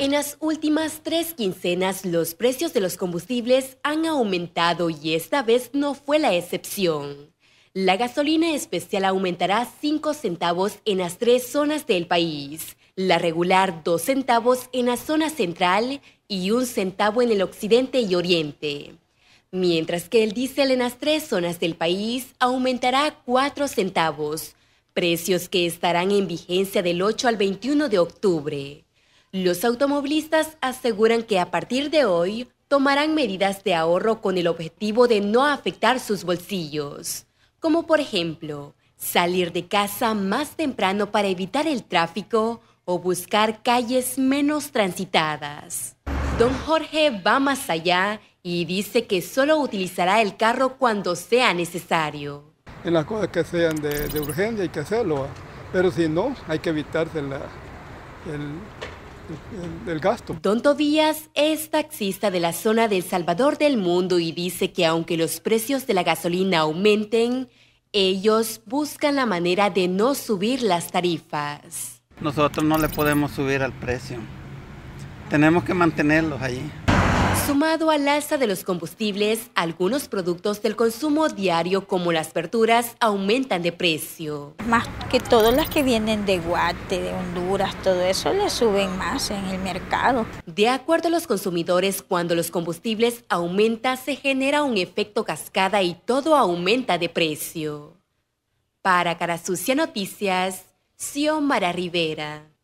En las últimas tres quincenas los precios de los combustibles han aumentado y esta vez no fue la excepción. La gasolina especial aumentará 5 centavos en las tres zonas del país, la regular 2 centavos en la zona central y 1 centavo en el occidente y oriente, mientras que el diésel en las tres zonas del país aumentará 4 centavos, precios que estarán en vigencia del 8 al 21 de octubre. Los automovilistas aseguran que a partir de hoy tomarán medidas de ahorro con el objetivo de no afectar sus bolsillos, como por ejemplo salir de casa más temprano para evitar el tráfico o buscar calles menos transitadas. Don Jorge va más allá y dice que solo utilizará el carro cuando sea necesario. En las cosas que sean de, urgencia hay que hacerlo, pero si no, hay que evitarse la, el, el, gasto. Don Tobías es taxista de la zona del Salvador del Mundo y dice que aunque los precios de la gasolina aumenten, ellos buscan la manera de no subir las tarifas. Nosotros no le podemos subir al precio. Tenemos que mantenerlos allí. Sumado al alza de los combustibles, algunos productos del consumo diario como las verduras aumentan de precio. Más que todas las que vienen de Guate, de Honduras, todo eso le suben más en el mercado. De acuerdo a los consumidores, cuando los combustibles aumentan se genera un efecto cascada y todo aumenta de precio. Para Cara Sucia Noticias, Xiomara Rivera.